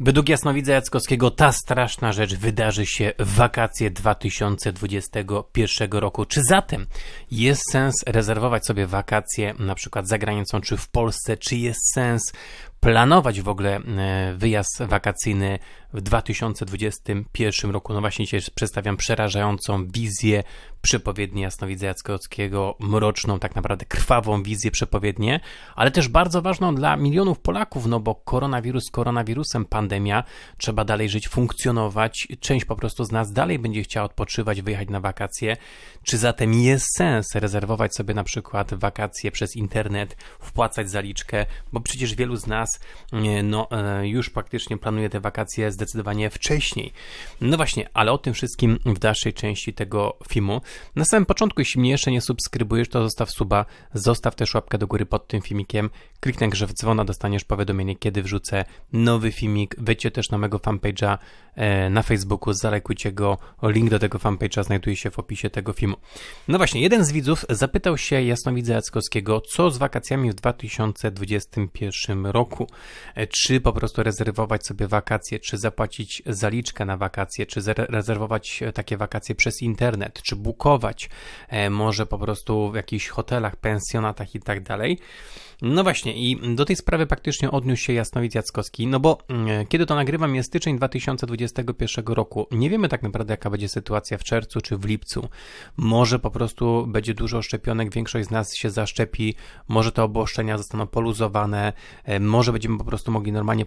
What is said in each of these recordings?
Według jasnowidza Jackowskiego ta straszna rzecz wydarzy się w wakacje 2021 roku. Czy zatem jest sens rezerwować sobie wakacje na przykład za granicą czy w Polsce? Czy jest sens planować w ogóle e, wyjazd wakacyjny w 2021 roku? No właśnie dzisiaj przedstawiam przerażającą wizję przepowiednię Jasnowidza Jackowskiego, mroczną, tak naprawdę krwawą wizję przepowiednię, ale też bardzo ważną dla milionów Polaków, no bo koronawirus koronawirusem, pandemia, trzeba dalej żyć, funkcjonować, część po prostu z nas dalej będzie chciała odpoczywać, wyjechać na wakacje, czy zatem jest sens rezerwować sobie na przykład wakacje przez internet, wpłacać zaliczkę, bo przecież wielu z nas no, e, już praktycznie planuje te wakacje zdecydowanie wcześniej. No właśnie, ale o tym wszystkim w dalszej części tego filmu. Na samym początku, jeśli mnie jeszcze nie subskrybujesz, to zostaw suba, zostaw też łapkę do góry pod tym filmikiem, kliknij grze w dzwona, dostaniesz powiadomienie, kiedy wrzucę nowy filmik. Wejdźcie też na mojego fanpage'a e, na Facebooku, zalajkujcie go, link do tego fanpage'a znajduje się w opisie tego filmu. No właśnie, jeden z widzów zapytał się Jasnowidza Jackowskiego, co z wakacjami w 2021 roku? E, czy po prostu rezerwować sobie wakacje, czy zapłacić zaliczkę na wakacje, czy rezerwować e, takie wakacje przez internet, czy Booking bukować, e, może po prostu w jakichś hotelach, pensjonatach i tak dalej. No właśnie, i do tej sprawy praktycznie odniósł się Jasnowidz Jackowski, no bo mm, kiedy to nagrywam jest styczeń 2021 roku. Nie wiemy tak naprawdę, jaka będzie sytuacja w czerwcu czy w lipcu. Może po prostu będzie dużo szczepionek, większość z nas się zaszczepi, może te obostrzenia zostaną poluzowane, e, może będziemy po prostu mogli normalnie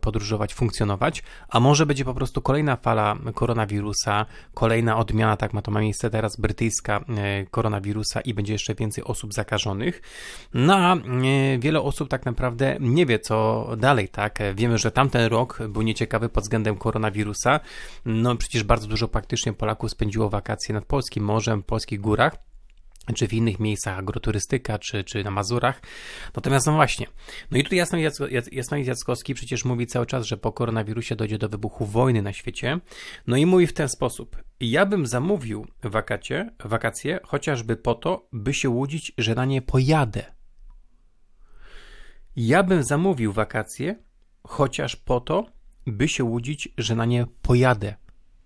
podróżować, funkcjonować, a może będzie po prostu kolejna fala koronawirusa, kolejna odmiana, tak ma to ma miejsce teraz brytyjska e, koronawirusa i będzie jeszcze więcej osób zakażonych. No a e, wiele osób tak naprawdę nie wie, co dalej, tak? E, wiemy, że tamten rok był nieciekawy pod względem koronawirusa. No przecież bardzo dużo praktycznie Polaków spędziło wakacje nad polskim morzem, w polskich górach czy w innych miejscach, agroturystyka, czy, czy na Mazurach. Natomiast no właśnie, no i tutaj Jasno Jacko, Jackowski przecież mówi cały czas, że po koronawirusie dojdzie do wybuchu wojny na świecie. No i mówi w ten sposób, ja bym zamówił wakacie, wakacje chociażby po to, by się łudzić, że na nie pojadę. Ja bym zamówił wakacje chociaż po to, by się łudzić, że na nie pojadę.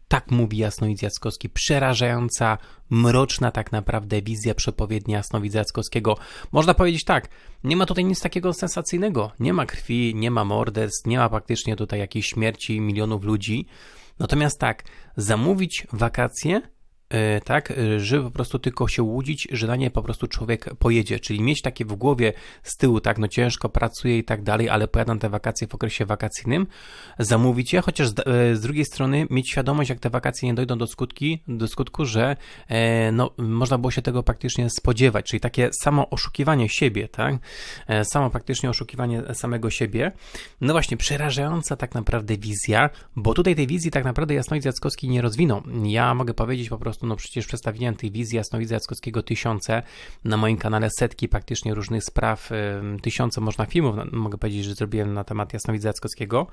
Tak mówi Jasnowidz Jackowski. Przerażająca, mroczna tak naprawdę wizja przepowiednia Jasnowidza Jackowskiego. Można powiedzieć tak, nie ma tutaj nic takiego sensacyjnego. Nie ma krwi, nie ma morderstw, nie ma praktycznie tutaj jakiejś śmierci milionów ludzi. Natomiast tak, zamówić wakacje E, tak, e, żeby po prostu tylko się łudzić, że na nie po prostu człowiek pojedzie, czyli mieć takie w głowie z tyłu, tak, no ciężko pracuję i tak dalej, ale pojadę te wakacje w okresie wakacyjnym, zamówić je, chociaż e, z, drugiej strony mieć świadomość, jak te wakacje nie dojdą do, skutki, do skutku, że no, można było się tego praktycznie spodziewać, czyli takie samo oszukiwanie siebie, tak, samo praktycznie oszukiwanie samego siebie, no właśnie przerażająca tak naprawdę wizja, bo tutaj tej wizji tak naprawdę Jasnowic Jackowski nie rozwinął. Ja mogę powiedzieć po prostu prostu, no przecież przedstawiłem tych wizji jasnowidza Jackowskiego tysiące, na moim kanale setki praktycznie różnych spraw, tysiące można filmów, mogę powiedzieć, że zrobiłem na temat jasnowidza Jackowskiego.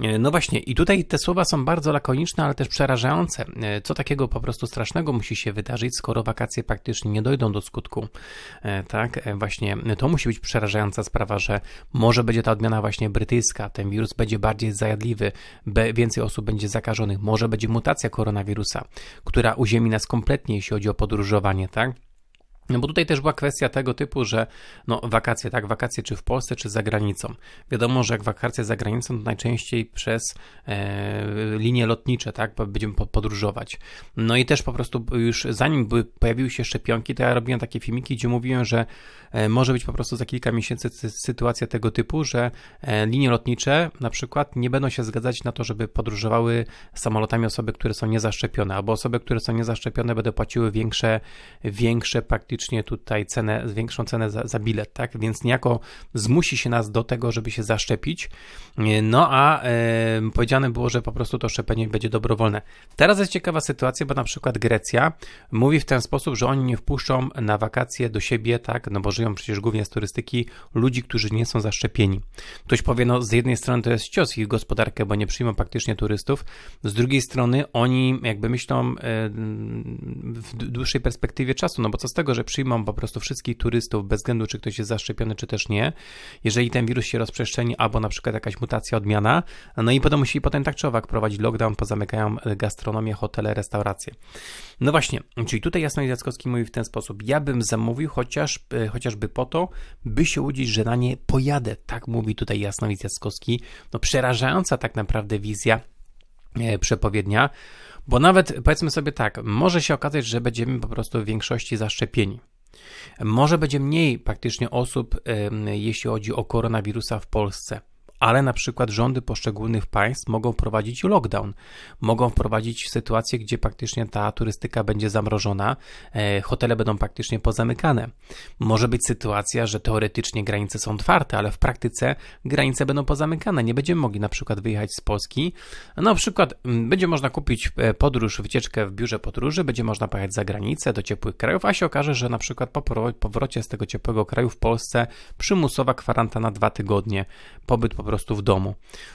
E, no właśnie i tutaj te słowa są bardzo lakoniczne, ale też przerażające. E, co takiego po prostu strasznego musi się wydarzyć, skoro wakacje praktycznie nie dojdą do skutku. E, tak, właśnie to musi być przerażająca sprawa, że może będzie ta odmiana właśnie brytyjska, ten wirus będzie bardziej zajadliwy, więcej osób będzie zakażonych, może będzie mutacja koronawirusa, która uziemia ziemi nas kompletnie, jeśli chodzi o podróżowanie, tak? No bo tutaj też była kwestia tego typu, że no wakacje, tak, wakacje czy w Polsce, czy za granicą. Wiadomo, że jak wakacje za granicą, to najczęściej przez e, linie lotnicze, tak, będziemy podróżować. No i też po prostu już zanim by pojawiły się szczepionki, to ja robiłem takie filmiki, gdzie mówiłem, że e, może być po prostu za kilka miesięcy sytuacja tego typu, że e, linie lotnicze na przykład nie będą się zgadzać na to, żeby podróżowały samolotami osoby, które są niezaszczepione, albo osoby, które są niezaszczepione będą płaciły większe, większe praktycznie tutaj cenę, zwiększą cenę za, za bilet, tak? Więc niejako zmusi się nas do tego, żeby się zaszczepić. No a e, powiedziane było, że po prostu to szczepienie będzie dobrowolne. Teraz jest ciekawa sytuacja, bo na przykład Grecja mówi w ten sposób, że oni nie wpuszczą na wakacje do siebie, tak? No bo żyją przecież głównie z turystyki ludzi, którzy nie są zaszczepieni. Ktoś powie, no z jednej strony to jest cios ich gospodarkę, bo nie przyjmą praktycznie turystów, z drugiej strony oni jakby myślą w dłuższej perspektywie czasu, no bo co z tego, że że przyjmą po prostu wszystkich turystów bez względu, czy ktoś jest zaszczepiony, czy też nie, jeżeli ten wirus się rozprzestrzeni, albo na przykład jakaś mutacja, odmiana, no i potem musi potem tak czy owak prowadzić lockdown, pozamykają gastronomię, hotele, restauracje. No właśnie, czyli tutaj Jasno Jackowski mówi w ten sposób, ja bym zamówił chociaż, e, chociażby po to, by się łudzić, że na nie pojadę, tak mówi tutaj Jasno Jackowski, no przerażająca tak naprawdę wizja e, przepowiednia, bo nawet powiedzmy sobie tak, może się okazać, że będziemy po prostu w większości zaszczepieni. Może będzie mniej praktycznie osób, jeśli chodzi o koronawirusa w Polsce ale na przykład rządy poszczególnych państw mogą wprowadzić lockdown, mogą wprowadzić sytuację, gdzie praktycznie ta turystyka będzie zamrożona, e, hotele będą praktycznie pozamykane. Może być sytuacja, że teoretycznie granice są otwarte, ale w praktyce granice będą pozamykane. Nie będziemy mogli na przykład wyjechać z Polski. No, na przykład mm, będzie można kupić e, podróż, wycieczkę w biurze podróży, będzie można pojechać za granicę do ciepłych krajów, a się okaże, że na przykład po powrocie z tego ciepłego kraju w Polsce przymusowa kwarantana dwa tygodnie, pobyt po prostu w domu.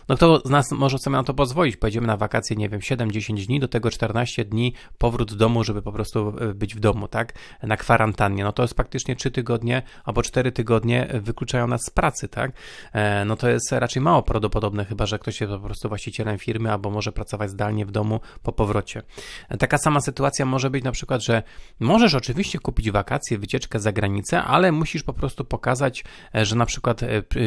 No kto z nas może sobie na to pozwolić? Pojedziemy na wakacje, nie wiem, 7-10 dni, do tego 14 dni powrót do domu, żeby po prostu e, być w domu, tak? Na kwarantannie. No to jest praktycznie 3 tygodnie albo 4 tygodnie wykluczają nas z pracy, tak? E, no to jest raczej mało prawdopodobne, chyba że ktoś jest po prostu właścicielem firmy albo może pracować zdalnie w domu po powrocie. E, taka sama sytuacja może być na przykład, że możesz oczywiście kupić wakacje, wycieczkę za granicę, ale musisz po prostu pokazać, że na przykład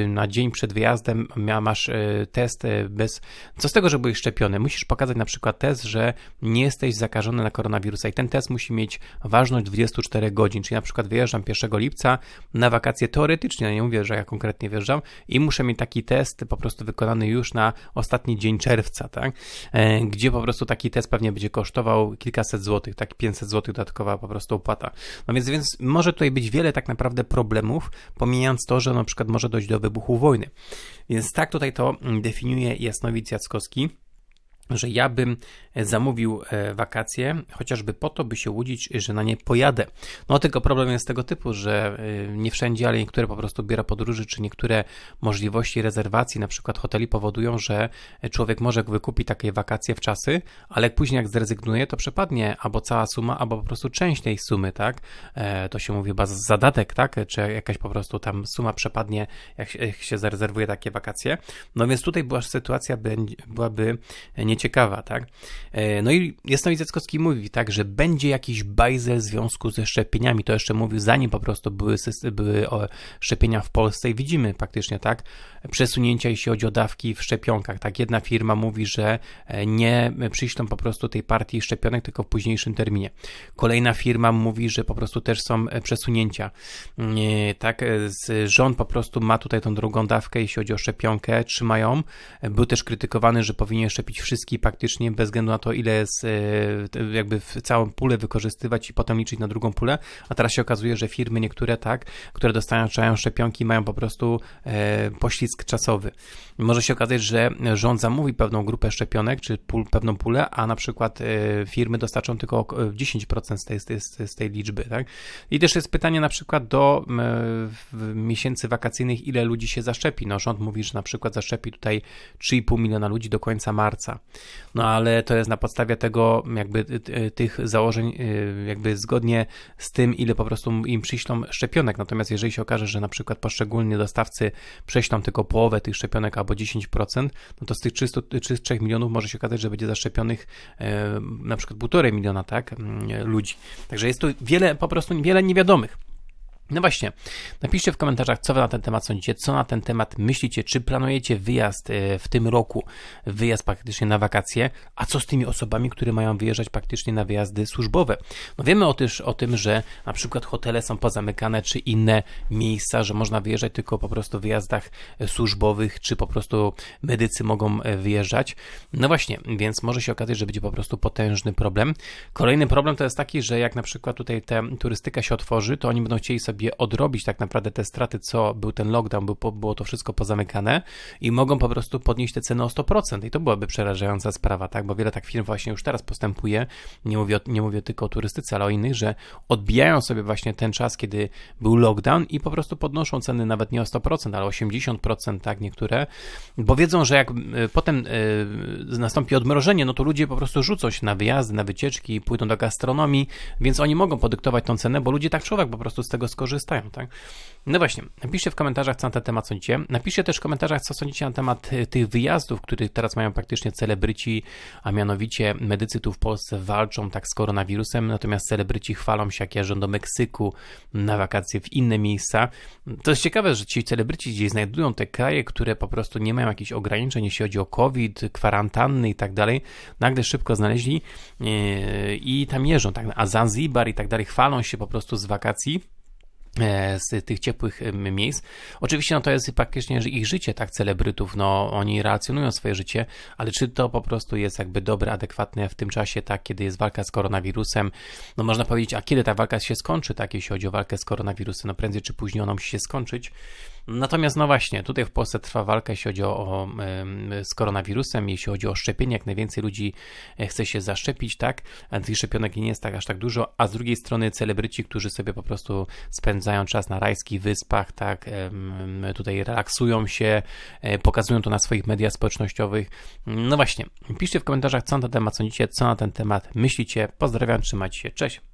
na dzień przed wyjazdem masz e, test e, bez. Co z tego, że byłeś szczepiony? Musisz pokazać na przykład test, że nie jesteś zakażony na koronawirusa i ten test musi mieć ważność 24 godzin. Czyli na przykład wyjeżdżam 1 lipca na wakacje teoretycznie, na nie mówię, że ja konkretnie wyjeżdżam i muszę mieć taki test po prostu wykonany już na ostatni dzień czerwca, tak? E, gdzie po prostu taki test pewnie będzie kosztował kilkaset złotych, tak 500 złotych dodatkowa po prostu opłata. No więc, więc może tutaj być wiele tak naprawdę problemów, pomijając to, że na przykład może dojść do wybuchu wojny. Więc tak tutaj to mm, definiuje Jasnowic Jackowski że ja bym e, zamówił e, wakacje, chociażby po to, by się łudzić, że na nie pojadę. No tylko problem jest tego typu, że e, nie wszędzie, ale niektóre po prostu biura podróży, czy niektóre możliwości rezerwacji, na przykład hoteli, powodują, że człowiek może wykupi takie wakacje w czasy, ale później jak zrezygnuje, to przepadnie albo cała suma, albo po prostu część tej sumy, tak? To się mówi chyba zadatek, tak? Czy jakaś po prostu tam suma przepadnie, jak się zarezerwuje takie wakacje. No więc tutaj była sytuacja byłaby nie ciekawa, tak? E, no i Jasnowic Jackowski mówi, tak, że będzie jakiś bajzel w związku ze szczepieniami. To jeszcze mówił, zanim po prostu były, były szczepienia w Polsce i widzimy praktycznie, tak, przesunięcia, jeśli chodzi o dawki w szczepionkach, tak? Jedna firma mówi, że e, nie przyślą po prostu tej partii szczepionek, tylko w późniejszym terminie. Kolejna firma mówi, że po prostu też są e, przesunięcia, mm, tak? Rząd po prostu ma tutaj tą drugą dawkę, jeśli chodzi o szczepionkę, trzymają. Był też krytykowany, że powinien szczepić wszystkich praktycznie bez względu na to, ile jest e, jakby w całą pulę wykorzystywać i potem liczyć na drugą pulę, a teraz się okazuje, że firmy niektóre tak, które dostarczają szczepionki mają po prostu e, poślizg czasowy. Może się okazać, że rząd zamówi pewną grupę szczepionek czy pewną pulę, a na przykład e, firmy dostarczą tylko 10% z tej, z, tej, z tej liczby. Tak? I też jest pytanie na przykład do miesięcy wakacyjnych, ile ludzi się zaszczepi. No, rząd mówi, że na przykład zaszczepi tutaj 3,5 miliona ludzi do końca marca. No ale to jest na podstawie tego, jakby y, y, tych założeń, y, jakby zgodnie z tym, ile po prostu im przyślą szczepionek. Natomiast jeżeli się okaże, że na przykład poszczególni dostawcy prześlą tylko połowę tych szczepionek albo 10%, no to z tych 300, 3 milionów może się okazać, że będzie zaszczepionych e, na przykład 1,5 miliona, tak, mm, ludzi. Także jest tu wiele, po prostu wiele niewiadomych. No właśnie, napiszcie w komentarzach, co wy na ten temat sądzicie, co na ten temat myślicie, czy planujecie wyjazd e, w tym roku, wyjazd praktycznie na wakacje, a co z tymi osobami, które mają wyjeżdżać praktycznie na wyjazdy służbowe. No wiemy o, o tym, że na przykład hotele są pozamykane, czy inne miejsca, że można wyjeżdżać tylko po prostu w wyjazdach e, służbowych, czy po prostu medycy mogą e, wyjeżdżać. No właśnie, więc może się okazać, że będzie po prostu potężny problem. Kolejny problem to jest taki, że jak na przykład tutaj ta turystyka się otworzy, to oni będą chcieli sobie sobie odrobić tak naprawdę te straty, co był ten lockdown, bo było to wszystko pozamykane i mogą po prostu podnieść te ceny o 100%. I to byłaby przerażająca sprawa, tak? Bo wiele tak firm właśnie już teraz postępuje, nie mówię, nie mówię tylko o turystyce, ale o innych, że odbijają sobie właśnie ten czas, kiedy był lockdown i po prostu podnoszą ceny nawet nie o 100%, ale 80%, tak? Niektóre, bo wiedzą, że jak e, potem e, nastąpi odmrożenie, no to ludzie po prostu rzucą się na wyjazdy, na wycieczki, pójdą do gastronomii, więc oni mogą podyktować tą cenę, bo ludzie tak człowiek po prostu z tego skorzystają korzystają, tak? No właśnie, napiszcie w komentarzach, co na ten temat sądzicie. Napiszcie też w komentarzach, co sądzicie na temat y, tych wyjazdów, których teraz mają praktycznie celebryci, a mianowicie medycy tu w Polsce walczą tak z koronawirusem, natomiast celebryci chwalą się, jak jeżdżą do Meksyku na wakacje w inne miejsca. To jest ciekawe, że ci celebryci gdzieś znajdują te kraje, które po prostu nie mają jakichś ograniczeń, jeśli chodzi o COVID, kwarantanny i tak dalej, nagle szybko znaleźli y, i tam jeżdżą, tak, a Zanzibar i tak dalej, chwalą się po prostu z wakacji E, z tych ciepłych miejsc. Oczywiście no to jest praktycznie ich życie, tak, celebrytów, no oni racjonują swoje życie, ale czy to po prostu jest jakby dobre, adekwatne w tym czasie, tak, kiedy jest walka z koronawirusem, no można powiedzieć, a kiedy ta walka się skończy, tak, jeśli chodzi o walkę z koronawirusem, no prędzej czy później ona musi się skończyć, Natomiast, no właśnie, tutaj w Polsce trwa walka, jeśli chodzi o, o, z koronawirusem, jeśli chodzi o szczepienie, jak najwięcej ludzi e, chce się zaszczepić, tak? Tych szczepionek nie jest tak aż tak dużo, a z drugiej strony celebryci, którzy sobie po prostu spędzają czas na rajskich wyspach, tak? Tutaj relaksują się, e, pokazują to na swoich mediach społecznościowych. No właśnie, piszcie w komentarzach, co na ten temat sądzicie, co na ten temat myślicie. Pozdrawiam, trzymajcie się, cześć!